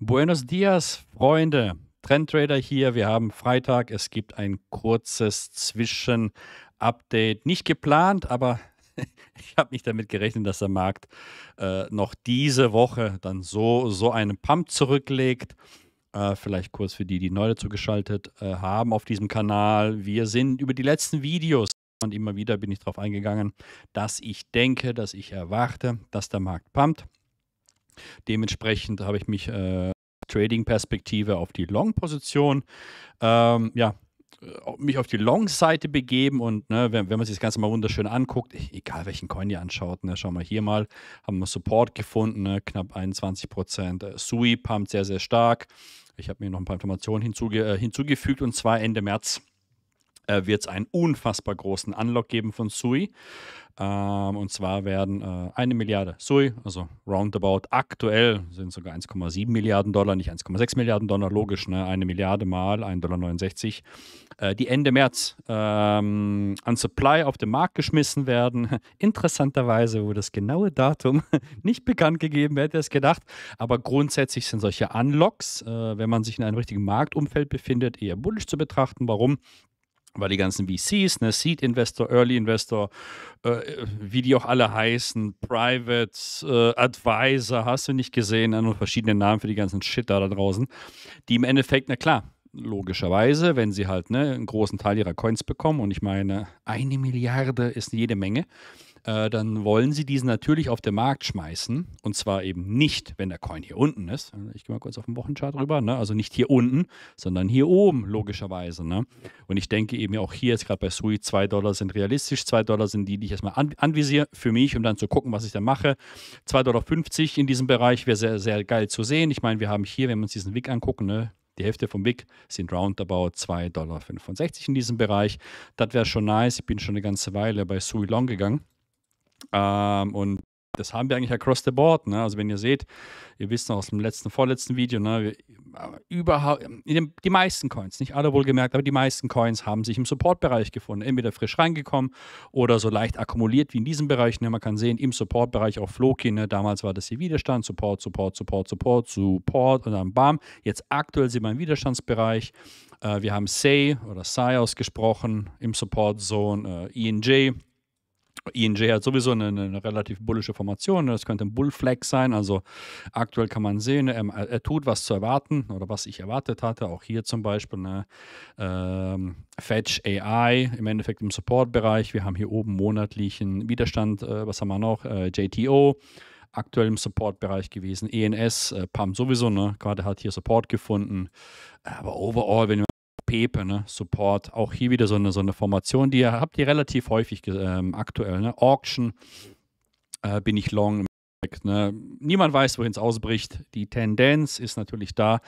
Buenos Dias, Freunde. Trendtrader hier. Wir haben Freitag. Es gibt ein kurzes Zwischenupdate. Nicht geplant, aber ich habe nicht damit gerechnet, dass der Markt äh, noch diese Woche dann so, so einen Pump zurücklegt. Äh, vielleicht kurz für die, die neu dazu geschaltet äh, haben auf diesem Kanal. Wir sind über die letzten Videos und immer wieder bin ich darauf eingegangen, dass ich denke, dass ich erwarte, dass der Markt pumpt. Dementsprechend habe ich mich äh, Trading-Perspektive auf die Long-Position, ähm, ja, äh, mich auf die Long-Seite begeben und ne, wenn, wenn, man sich das Ganze mal wunderschön anguckt, egal welchen Coin ihr anschaut, ne, schau mal hier mal, haben wir Support gefunden, ne, knapp 21 Prozent. Äh, Sui pumpt sehr, sehr stark. Ich habe mir noch ein paar Informationen hinzuge äh, hinzugefügt und zwar Ende März wird es einen unfassbar großen Unlock geben von Sui. Ähm, und zwar werden äh, eine Milliarde Sui, also roundabout aktuell sind sogar 1,7 Milliarden Dollar, nicht 1,6 Milliarden Dollar, logisch, ne? eine Milliarde mal 1,69 Dollar, äh, die Ende März ähm, an Supply auf den Markt geschmissen werden. Interessanterweise wurde das genaue Datum nicht bekannt gegeben, wer hätte es gedacht. Aber grundsätzlich sind solche Unlocks, äh, wenn man sich in einem richtigen Marktumfeld befindet, eher bullisch zu betrachten. Warum? weil die ganzen VCs, ne, Seed Investor, Early Investor, äh, wie die auch alle heißen, Private äh, Advisor, hast du nicht gesehen, ne, nur verschiedene Namen für die ganzen Shit da, da draußen, die im Endeffekt, na klar, logischerweise, wenn sie halt ne, einen großen Teil ihrer Coins bekommen und ich meine, eine Milliarde ist jede Menge, äh, dann wollen sie diesen natürlich auf den Markt schmeißen. Und zwar eben nicht, wenn der Coin hier unten ist. Ich gehe mal kurz auf den Wochenchart rüber. Ne? Also nicht hier unten, sondern hier oben, logischerweise. Ne? Und ich denke eben auch hier jetzt gerade bei Sui, 2 Dollar sind realistisch, 2 Dollar sind die, die ich erstmal an anvisiere für mich, um dann zu gucken, was ich da mache. 2,50 Dollar in diesem Bereich wäre sehr, sehr geil zu sehen. Ich meine, wir haben hier, wenn wir uns diesen Weg angucken, ne, die Hälfte vom WIG sind roundabout 2,65 Dollar in diesem Bereich. Das wäre schon nice. Ich bin schon eine ganze Weile bei Sui Long gegangen. Ähm, und das haben wir eigentlich across the board. Ne? Also wenn ihr seht, ihr wisst noch aus dem letzten, vorletzten Video, ne, äh, überhaupt, dem, die meisten Coins, nicht alle wohlgemerkt, aber die meisten Coins haben sich im Support-Bereich gefunden. Entweder frisch reingekommen oder so leicht akkumuliert wie in diesem Bereich. Ne? Man kann sehen, im Support-Bereich auch Floki, ne? damals war das hier Widerstand, Support, Support, Support, Support, Support und dann bam. Jetzt aktuell sind wir im Widerstandsbereich. Äh, wir haben Say oder Sai ausgesprochen im Support-Zone, äh, INJ e ING hat sowieso eine, eine, relativ bullische Formation. Das ne? könnte ein Bullflag sein. Also aktuell kann man sehen, er, er, tut was zu erwarten oder was ich erwartet hatte. Auch hier zum Beispiel eine ähm, Fetch AI im Endeffekt im Support-Bereich. Wir haben hier oben monatlichen Widerstand. Äh, was haben wir noch? Äh, JTO aktuell im Support-Bereich gewesen. ENS, äh, PAM sowieso, ne? Gerade hat hier Support gefunden. Aber overall, wenn wir Pepe, ne? Support. Auch hier wieder so eine, so eine Formation, die ihr habt ihr relativ häufig ähm, aktuell. Ne? Auction äh, bin ich long. Ne? Niemand weiß, wohin es ausbricht. Die Tendenz ist natürlich da,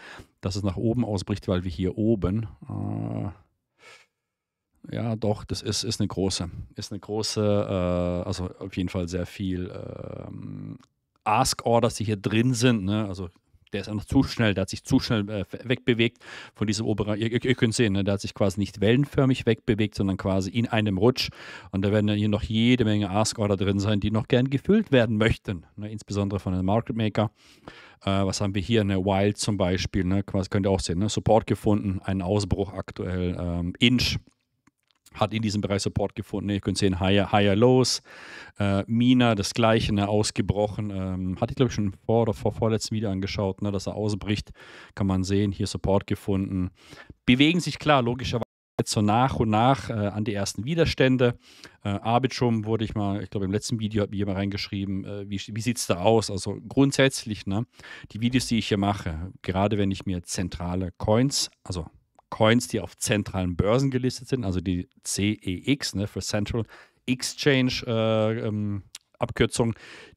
dass es nach oben ausbricht, weil wir hier oben. Äh, ja, doch, das ist, ist eine große. Ist eine große, äh, also auf jeden Fall sehr viel ähm, Ask-Orders, die hier drin sind. Ne? Also der ist einfach zu schnell, der hat sich zu schnell äh, wegbewegt von diesem oberen, ihr, ihr, ihr könnt sehen, ne, der hat sich quasi nicht wellenförmig wegbewegt, sondern quasi in einem Rutsch. Und da werden ja hier noch jede Menge Ask-Order drin sein, die noch gern gefüllt werden möchten, ne, insbesondere von einem Market Maker. Äh, was haben wir hier? Eine Wild zum Beispiel, ne, quasi könnt ihr auch sehen, ne, Support gefunden, einen Ausbruch aktuell, ähm, Inch hat in diesem Bereich Support gefunden. Ihr könnt sehen, Higher, higher Lows, äh, Mina, das Gleiche, ne, ausgebrochen. Ähm, hatte ich, glaube ich, schon vor oder vor vorletzten Video angeschaut, ne, dass er ausbricht. Kann man sehen, hier Support gefunden. Bewegen sich klar, logischerweise so nach und nach äh, an die ersten Widerstände. Äh, Arbitrum wurde ich mal, ich glaube im letzten Video hat mir jemand reingeschrieben, äh, wie, wie sieht es da aus? Also grundsätzlich, ne, die Videos, die ich hier mache, gerade wenn ich mir zentrale Coins, also Coins, die auf zentralen Börsen gelistet sind, also die CEX ne, für Central Exchange äh, ähm, Abkürzung.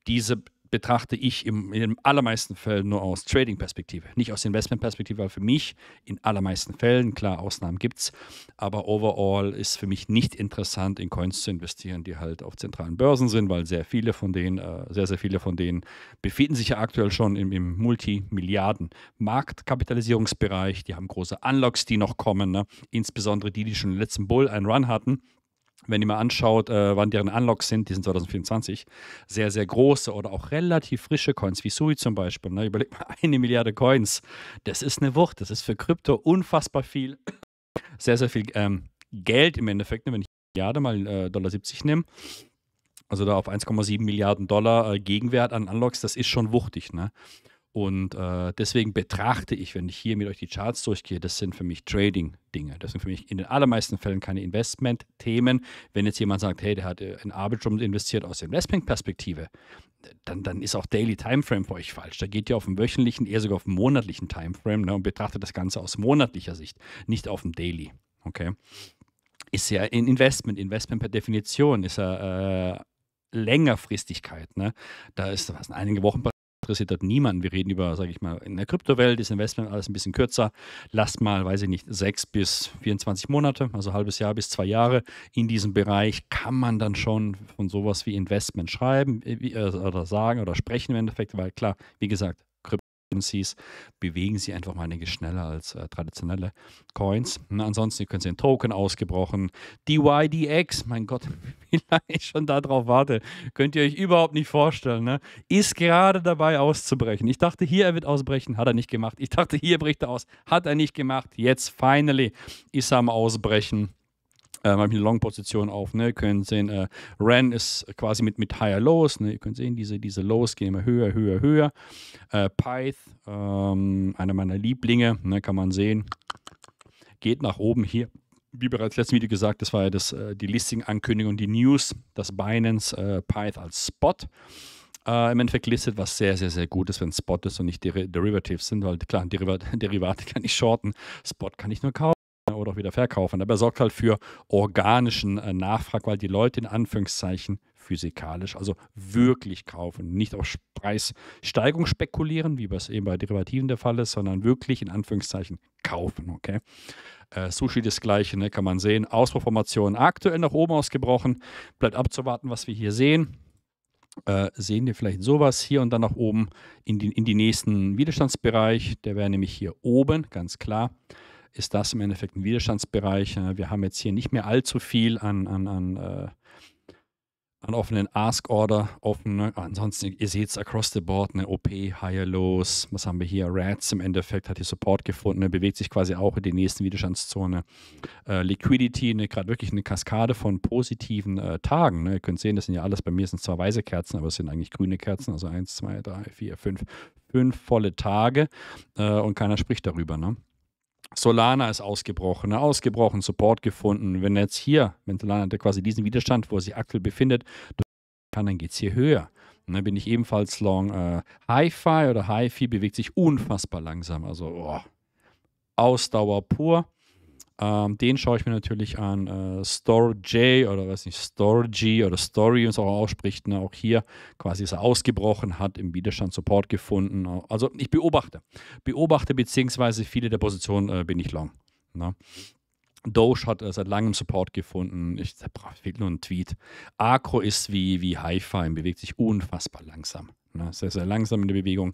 Diese betrachte ich im, in den allermeisten Fällen nur aus Trading-Perspektive, nicht aus Investment-Perspektive, weil für mich in allermeisten Fällen, klar, Ausnahmen gibt es, aber overall ist für mich nicht interessant, in Coins zu investieren, die halt auf zentralen Börsen sind, weil sehr viele von denen, äh, sehr, sehr viele von denen befinden sich ja aktuell schon im, im Multimilliarden-Marktkapitalisierungsbereich. Die haben große Unlocks, die noch kommen, ne? insbesondere die, die schon im letzten Bull einen Run hatten wenn ihr mal anschaut, äh, wann deren Unlocks sind, die sind 2024, sehr, sehr große oder auch relativ frische Coins, wie Sui zum Beispiel. Ne? Überlegt mal, eine Milliarde Coins, das ist eine Wucht, das ist für Krypto unfassbar viel, sehr, sehr viel ähm, Geld im Endeffekt, ne? wenn ich Milliarde mal äh, Dollar 70 nehme. Also da auf 1,7 Milliarden Dollar äh, Gegenwert an Unlocks, das ist schon wuchtig. Ne? Und äh, deswegen betrachte ich, wenn ich hier mit euch die Charts durchgehe, das sind für mich Trading-Dinge. Das sind für mich in den allermeisten Fällen keine Investment-Themen. Wenn jetzt jemand sagt, hey, der hat äh, in Arbitrum investiert aus der Investment-Perspektive, dann, dann ist auch Daily Timeframe für euch falsch. Da geht ihr auf dem wöchentlichen, eher sogar auf dem monatlichen Timeframe ne, und betrachtet das Ganze aus monatlicher Sicht, nicht auf dem Daily. Okay. Ist ja ein Investment. Investment per Definition ist ja äh, Längerfristigkeit. Ne? Da ist was in einigen Wochen interessiert hat niemanden. Wir reden über, sage ich mal, in der Kryptowelt ist Investment alles ein bisschen kürzer. Lasst mal, weiß ich nicht, sechs bis 24 Monate, also ein halbes Jahr bis zwei Jahre in diesem Bereich kann man dann schon von sowas wie Investment schreiben äh, äh oder sagen oder sprechen im Endeffekt, weil klar, wie gesagt, MCs bewegen sie einfach mal eine schneller als äh, traditionelle Coins. Und ansonsten können sie den Token ausgebrochen. DYDX, mein Gott, wie lange ich schon darauf warte, könnt ihr euch überhaupt nicht vorstellen. Ne? Ist gerade dabei auszubrechen. Ich dachte, hier er wird ausbrechen, hat er nicht gemacht. Ich dachte, hier bricht er aus, hat er nicht gemacht. Jetzt finally ist er am Ausbrechen äh, habe ich eine Long-Position auf. Ne? Ihr könnt sehen, äh, RAN ist quasi mit, mit higher Lows. Ne? Ihr könnt sehen, diese, diese Lows gehen immer höher, höher, höher. Äh, Pyth, ähm, einer meiner Lieblinge, ne? kann man sehen, geht nach oben hier. Wie bereits letzten Video gesagt, das war ja das, äh, die Listing-Ankündigung, die News, dass Binance äh, Pyth als Spot äh, im Endeffekt listet, was sehr, sehr, sehr gut ist, wenn Spot ist und nicht Derivatives sind, weil klar, Derivat Derivate kann ich shorten, Spot kann ich nur kaufen oder auch wieder verkaufen. Aber er sorgt halt für organischen äh, Nachfrag, weil die Leute in Anführungszeichen physikalisch, also wirklich kaufen, nicht auf Preissteigung spekulieren, wie es eben bei Derivativen der Fall ist, sondern wirklich in Anführungszeichen kaufen, okay? Äh, Sushi das gleiche, ne, kann man sehen. Ausbauformationen aktuell nach oben ausgebrochen. Bleibt abzuwarten, was wir hier sehen. Äh, sehen wir vielleicht sowas hier und dann nach oben in, die, in den nächsten Widerstandsbereich. Der wäre nämlich hier oben, ganz klar ist das im Endeffekt ein Widerstandsbereich. Äh, wir haben jetzt hier nicht mehr allzu viel an, an, an, äh, an offenen Ask-Order offen. Ne? Ansonsten, ihr seht es across the board, eine OP, Higher Lows. Was haben wir hier? Rats im Endeffekt hat hier Support gefunden, ne? bewegt sich quasi auch in die nächsten Widerstandszone. Äh, Liquidity, ne? gerade wirklich eine Kaskade von positiven äh, Tagen. Ne? Ihr könnt sehen, das sind ja alles, bei mir sind zwar weiße Kerzen, aber es sind eigentlich grüne Kerzen. Also 1, 2, 3, 4, 5, fünf volle Tage äh, und keiner spricht darüber. Ne? Solana ist ausgebrochen, ne? ausgebrochen, Support gefunden. Wenn jetzt hier, wenn Solana quasi diesen Widerstand, wo er sich aktuell befindet, kann, dann geht es hier höher. dann ne, bin ich ebenfalls long. Äh, Hi-Fi oder Hi-Fi bewegt sich unfassbar langsam. Also oh, Ausdauer pur. Ähm, den schaue ich mir natürlich an. Äh, Store J oder weiß nicht, Store G oder Story, wie es auch ausspricht. Ne? Auch hier quasi ist er ausgebrochen, hat im Widerstand Support gefunden. Also ich beobachte. Beobachte beziehungsweise viele der Positionen äh, bin ich long. Ne? Doge hat äh, seit langem Support gefunden. Ich fehlt nur ein Tweet. Acro ist wie, wie Hi-Fi, bewegt sich unfassbar langsam. Ne? Sehr, sehr langsam in der Bewegung.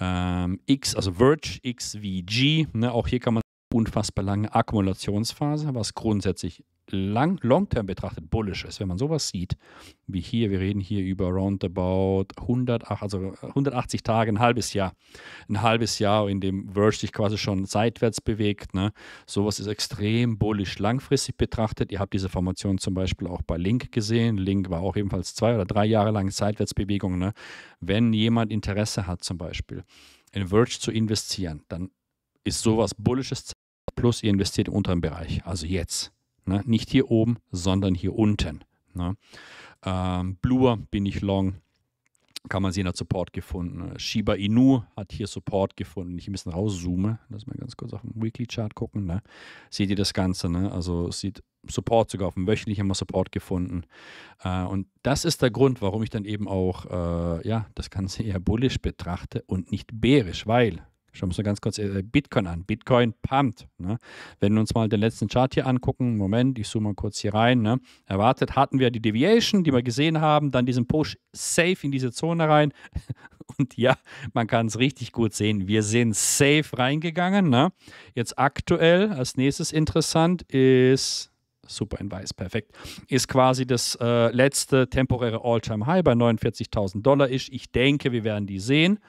Ähm, X, also Verge, XVG, Ne? Auch hier kann man unfassbar lange Akkumulationsphase, was grundsätzlich lang, long-term betrachtet bullisch ist. Wenn man sowas sieht, wie hier, wir reden hier über roundabout 108, also 180 äh, Tage, ein halbes Jahr. Ein halbes Jahr, in dem Verge sich quasi schon seitwärts bewegt. Ne? Sowas ist extrem bullisch langfristig betrachtet. Ihr habt diese Formation zum Beispiel auch bei Link gesehen. Link war auch ebenfalls zwei oder drei Jahre lang Seitwärtsbewegung. Ne? Wenn jemand Interesse hat zum Beispiel, in Verge zu investieren, dann ist sowas bullisches plus ihr investiert im unteren Bereich, also jetzt. Ne? Nicht hier oben, sondern hier unten. Ne? Ähm, Bluer bin ich long, kann man sehen, hat Support gefunden. Shiba Inu hat hier Support gefunden. Ich ein bisschen rauszoome, lass mal ganz kurz auf den Weekly Chart gucken. Ne? Seht ihr das Ganze? Ne? Also sieht Support sogar auf dem wöchentlichen haben wir Support gefunden. Äh, und das ist der Grund, warum ich dann eben auch äh, ja, das Ganze eher bullisch betrachte und nicht bärisch, weil Schauen wir uns mal ganz kurz äh, Bitcoin an. Bitcoin pumpt. Ne? Wenn wir uns mal den letzten Chart hier angucken, Moment, ich zoome mal kurz hier rein. Ne? Erwartet hatten wir die Deviation, die wir gesehen haben, dann diesen Push safe in diese Zone rein. Und ja, man kann es richtig gut sehen. Wir sind safe reingegangen. Ne? Jetzt aktuell, als nächstes interessant ist super in weiß, perfekt, ist quasi das äh, letzte temporäre All-Time-High bei 49.000 Dollar ist. Ich denke, wir werden die sehen.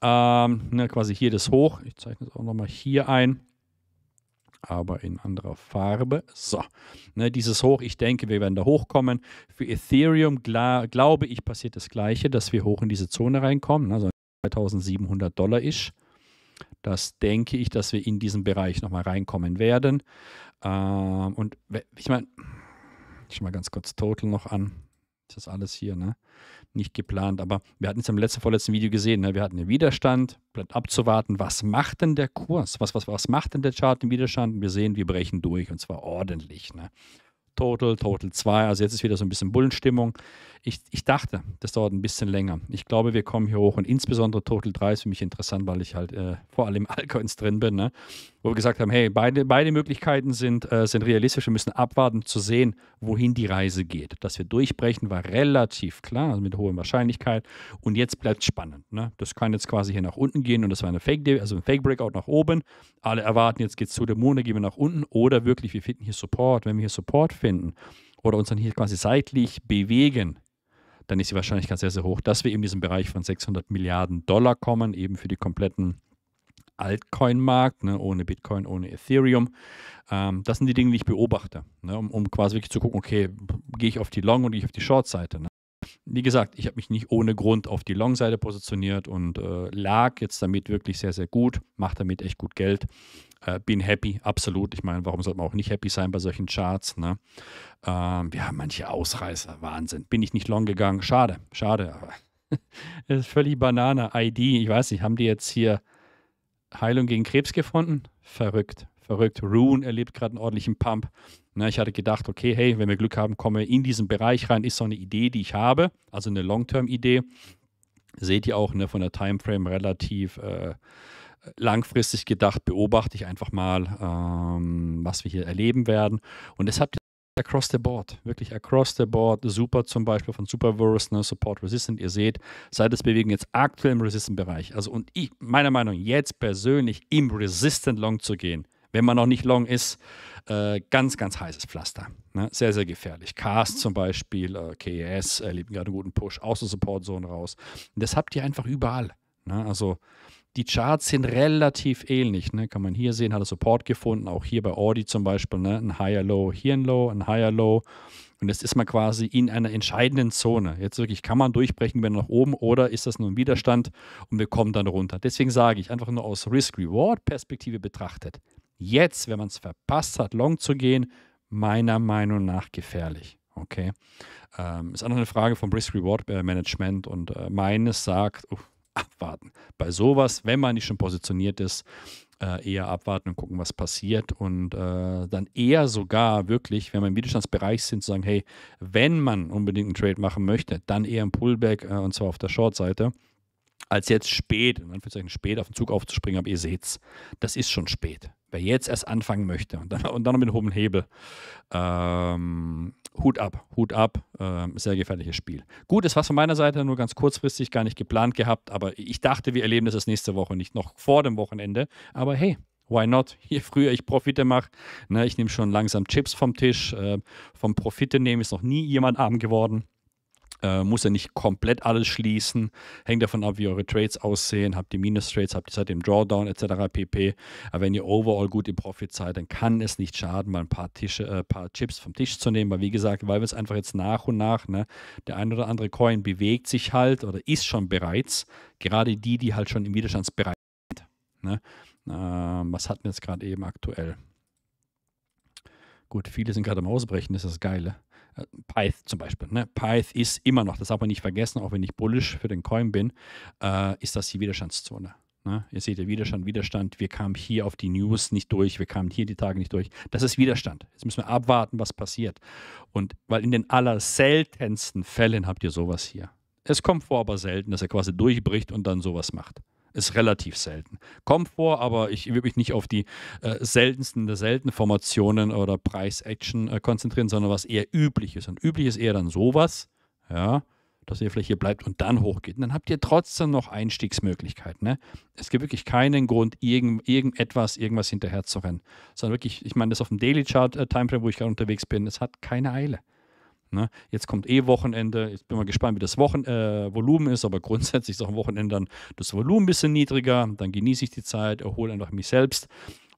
Ähm, ne, quasi hier das hoch. Ich zeichne es auch nochmal hier ein. Aber in anderer Farbe. So, ne, dieses Hoch, ich denke, wir werden da hochkommen. Für Ethereum gla glaube ich, passiert das Gleiche, dass wir hoch in diese Zone reinkommen. Also ne, 2700 Dollar ist. Das denke ich, dass wir in diesen Bereich nochmal reinkommen werden. Ähm, und ich meine, ich schau mal ganz kurz Total noch an das ist alles hier, ne? Nicht geplant. Aber wir hatten es im letzten, vorletzten Video gesehen, ne? Wir hatten den Widerstand, bleibt abzuwarten. Was macht denn der Kurs? Was, was, was macht denn der Chart, den Widerstand? Wir sehen, wir brechen durch und zwar ordentlich, ne? Total, Total 2. Also jetzt ist wieder so ein bisschen Bullenstimmung. Ich, ich dachte, das dauert ein bisschen länger. Ich glaube, wir kommen hier hoch und insbesondere Total 3 ist für mich interessant, weil ich halt äh, vor allem im Allcoins drin bin, ne? wo wir gesagt haben, hey, beide, beide Möglichkeiten sind, äh, sind realistisch. Wir müssen abwarten, zu sehen, wohin die Reise geht. Dass wir durchbrechen, war relativ klar, also mit hoher Wahrscheinlichkeit. Und jetzt bleibt es spannend. Ne? Das kann jetzt quasi hier nach unten gehen und das war eine Fake, also ein Fake-Breakout nach oben. Alle erwarten, jetzt geht es zu der Mond, gehen wir nach unten oder wirklich, wir finden hier Support. Wenn wir hier Support finden, stattfinden oder uns dann hier quasi seitlich bewegen, dann ist die Wahrscheinlichkeit sehr, sehr hoch, dass wir eben diesem Bereich von 600 Milliarden Dollar kommen, eben für die kompletten Altcoin-Markt, ne, ohne Bitcoin, ohne Ethereum. Ähm, das sind die Dinge, die ich beobachte, ne, um, um, quasi wirklich zu gucken, okay, gehe ich auf die Long- oder gehe ich auf die Short-Seite. Ne? wie gesagt, ich habe mich nicht ohne Grund auf die Long-Seite positioniert und äh, lag jetzt damit wirklich sehr, sehr gut, macht damit echt gut Geld. Äh, bin happy, absolut. Ich meine, warum sollte man auch nicht happy sein bei solchen Charts? Ne? Ähm, ja, manche Ausreißer, Wahnsinn. Bin ich nicht long gegangen? Schade, schade. Aber das ist völlig Banane. ID, ich weiß nicht, haben die jetzt hier Heilung gegen Krebs gefunden? Verrückt, verrückt. Rune erlebt gerade einen ordentlichen Pump. Na, ne, ich hatte gedacht, okay, hey, wenn wir Glück haben, komme in diesen Bereich rein, ist so eine Idee, die ich habe, also eine Long-Term-Idee. Seht ihr auch ne, von der Timeframe relativ äh, langfristig gedacht, beobachte ich einfach mal, ähm, was wir hier erleben werden. Und das deshalb across the board, wirklich across the board. Super zum Beispiel von Superverse, ne, Support Resistant. Ihr seht, seit es bewegen jetzt aktuell im Resistant-Bereich. Also und ich, meiner Meinung nach, jetzt persönlich im Resistant Long zu gehen, wenn man noch nicht long ist, äh, ganz, ganz heißes Pflaster. Ne? Sehr, sehr gefährlich. Cast zum Beispiel, äh, KES erleben äh, gerade einen guten Push, aus der Support-Zone raus. Und das habt ihr einfach überall. Ne? Also die Charts sind relativ ähnlich. Ne? Kann man hier sehen, hat er Support gefunden, auch hier bei Audi zum Beispiel, ne? ein Higher Low, hier ein Low, ein Higher Low. Und jetzt ist man quasi in einer entscheidenden Zone. Jetzt wirklich, kann man durchbrechen, wenn nach oben oder ist das nur ein Widerstand und wir kommen dann runter. Deswegen sage ich einfach nur aus Risk-Reward-Perspektive betrachtet jetzt, wenn man es verpasst hat, long zu gehen, meiner Meinung nach gefährlich. Okay. Ähm, ist auch noch eine Frage vom Risk Reward äh, Management und äh, meines sagt, uh, abwarten. Bei sowas, wenn man nicht schon positioniert ist, äh, eher abwarten und gucken, was passiert. Und äh, dann eher sogar wirklich, wenn wir im Widerstandsbereich sind, zu sagen, hey, wenn man unbedingt einen Trade machen möchte, dann eher ein Pullback äh, und zwar auf der Short-Seite als jetzt spät, in Anführungszeichen spät auf den Zug aufzuspringen, aber ihr seht's, das ist schon spät. Wer jetzt erst anfangen möchte und dann, und dann noch mit hohem Hebel, ähm, Hut ab, Hut ab, ähm, sehr gefährliches Spiel. Gut, das war von meiner Seite nur ganz kurzfristig, gar nicht geplant gehabt, aber ich dachte, wir erleben das erst nächste Woche, nicht noch vor dem Wochenende. Aber hey, why not? Je früher ich Profite mache, ne, ich nehme schon langsam Chips vom Tisch, äh, vom Profite nehmen ist noch nie jemand arm geworden. Äh, muss ja nicht komplett alles schließen. Hängt davon ab, wie eure Trades aussehen. Habt ihr Minus-Trades, habt ihr Zeit im Drawdown etc. pp. Aber wenn ihr overall gut im Profit seid, dann kann es nicht schaden, mal ein paar, Tische, äh, paar Chips vom Tisch zu nehmen. Weil wie gesagt, weil wir es einfach jetzt nach und nach, ne, der ein oder andere Coin bewegt sich halt oder ist schon bereits, gerade die, die halt schon im Widerstandsbereich sind. Ne? Ähm, was hatten wir jetzt gerade eben aktuell? Gut, viele sind gerade am Ausbrechen, das ist das Geile. Pyth zum Beispiel. Ne? Pyth ist immer noch, das darf man nicht vergessen, auch wenn ich bullish für den Coin bin, äh, ist das die Widerstandszone. Ne? Ihr seht ja Widerstand, Widerstand. Wir kamen hier auf die News nicht durch, wir kamen hier die Tage nicht durch. Das ist Widerstand. Jetzt müssen wir abwarten, was passiert. Und weil in den allerseltensten Fällen habt ihr sowas hier. Es kommt vor, aber selten, dass er quasi durchbricht und dann sowas macht. Ist relativ selten. Kommt vor, aber ich will mich nicht auf die äh, seltensten der seltenen Formationen oder price action äh, konzentrieren, sondern was eher üblich ist. Und üblich ist eher dann sowas, ja, dass ihr vielleicht hier bleibt und dann hochgeht. Und dann habt ihr trotzdem noch Einstiegsmöglichkeiten. Ne? Es gibt wirklich keinen Grund, irgend, irgendetwas, irgendwas hinterher zu rennen. Sondern wirklich, ich meine, das auf dem Daily Chart äh, Timeframe, wo ich gerade unterwegs bin, es hat keine Eile. Ne? Jetzt kommt eh Wochenende. Ich bin mal gespannt, wie das Wochen äh, Volumen ist, aber grundsätzlich ist auch am Wochenende dann das Volumen ein bisschen niedriger. Dann genieße ich die Zeit, erhole einfach mich selbst,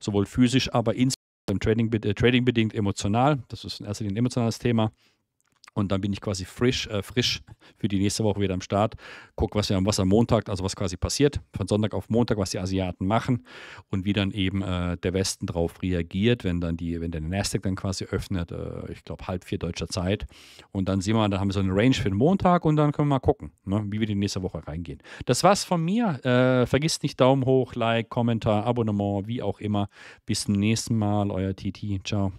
sowohl physisch, aber insbesondere Trading, äh, Trading bedingt emotional. Das ist in erster Linie ein emotionales Thema. Und dann bin ich quasi frisch, äh, frisch für die nächste Woche wieder am Start. Guck, was, wir, was am Montag, also was quasi passiert, von Sonntag auf Montag, was die Asiaten machen und wie dann eben äh, der Westen darauf reagiert, wenn dann die, wenn der Nasdaq dann quasi öffnet, äh, ich glaube halb vier deutscher Zeit. Und dann sehen wir, dann haben wir so eine Range für den Montag und dann können wir mal gucken, ne, wie wir die nächste Woche reingehen. Das war's von mir. Äh, vergisst nicht Daumen hoch, Like, Kommentar, Abonnement, wie auch immer. Bis zum nächsten Mal, euer Titi. Ciao.